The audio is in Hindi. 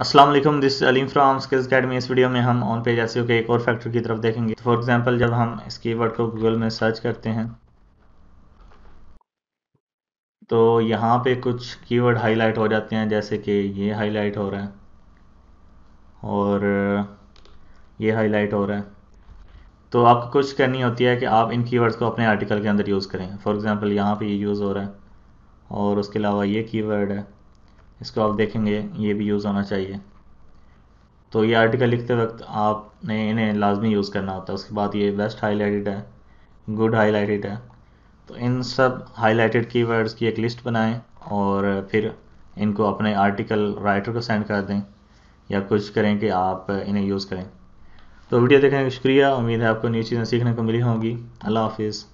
Aslam this Aleem from skills academy इस वीडियो में हम ऑन पेज एस के एक और फैक्टर की तरफ देखेंगे फॉर एग्जांपल जब हम इस कीवर्ड को गूगल में सर्च करते हैं तो यहाँ पे कुछ कीवर्ड हाईलाइट हो जाते हैं जैसे कि ये हाईलाइट हो रहा है और ये हाईलाइट हो रहा है तो आपको कुछ करनी होती है कि आप इन कीवर्ड्स को अपने आर्टिकल के अंदर यूज़ करें फॉर एग्ज़ाम्पल यहाँ पर ये यूज़ हो रहा है और उसके अलावा ये कीवर्ड है इसको आप देखेंगे ये भी यूज़ होना चाहिए तो ये आर्टिकल लिखते वक्त आपने इन्हें लाजमी यूज़ करना होता है उसके बाद ये बेस्ट हाईलाइटेड है गुड हाईलाइटेड है तो इन सब हाईलाइटेड कीवर्ड्स की एक लिस्ट बनाएं और फिर इनको अपने आर्टिकल राइटर को सेंड कर दें या कुछ करें कि आप इन्हें यूज़ करें तो वीडियो देखने का शुक्रिया उम्मीद है आपको नई चीज़ें सीखने को मिली होंगी अल्लाह हाफिज़